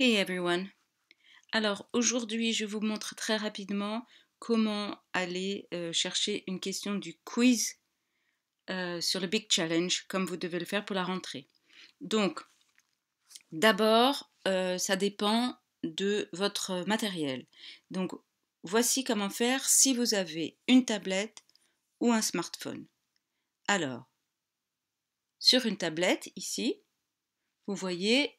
Hey everyone! Alors aujourd'hui, je vous montre très rapidement comment aller euh, chercher une question du quiz euh, sur le Big Challenge, comme vous devez le faire pour la rentrée. Donc, d'abord, euh, ça dépend de votre matériel. Donc, voici comment faire si vous avez une tablette ou un smartphone. Alors, sur une tablette, ici, vous voyez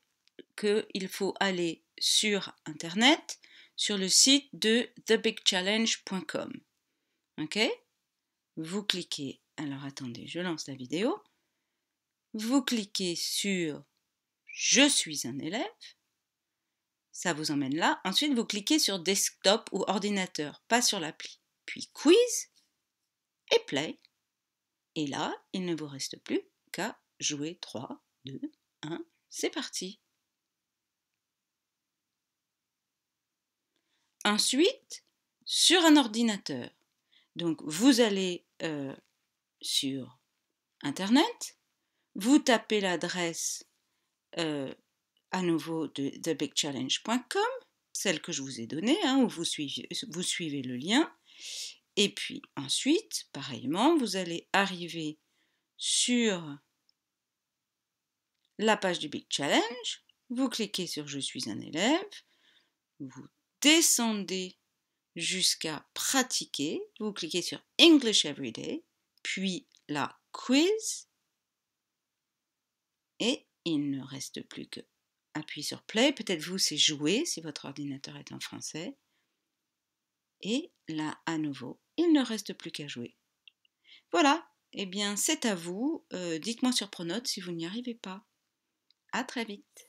qu'il faut aller sur Internet, sur le site de thebigchallenge.com. OK Vous cliquez. Alors attendez, je lance la vidéo. Vous cliquez sur Je suis un élève. Ça vous emmène là. Ensuite, vous cliquez sur Desktop ou ordinateur, pas sur l'appli. Puis Quiz et Play. Et là, il ne vous reste plus qu'à jouer 3, 2, 1. C'est parti ensuite sur un ordinateur. Donc vous allez euh, sur Internet, vous tapez l'adresse euh, à nouveau de thebigchallenge.com, celle que je vous ai donnée, hein, où vous suivez, vous suivez le lien. Et puis ensuite, pareillement, vous allez arriver sur la page du Big Challenge, vous cliquez sur Je suis un élève, vous descendez jusqu'à pratiquer, vous cliquez sur English Everyday, puis la quiz, et il ne reste plus que appuyer sur play, peut-être vous c'est jouer si votre ordinateur est en français, et là à nouveau, il ne reste plus qu'à jouer. Voilà, eh bien c'est à vous, euh, dites-moi sur Pronote si vous n'y arrivez pas. À très vite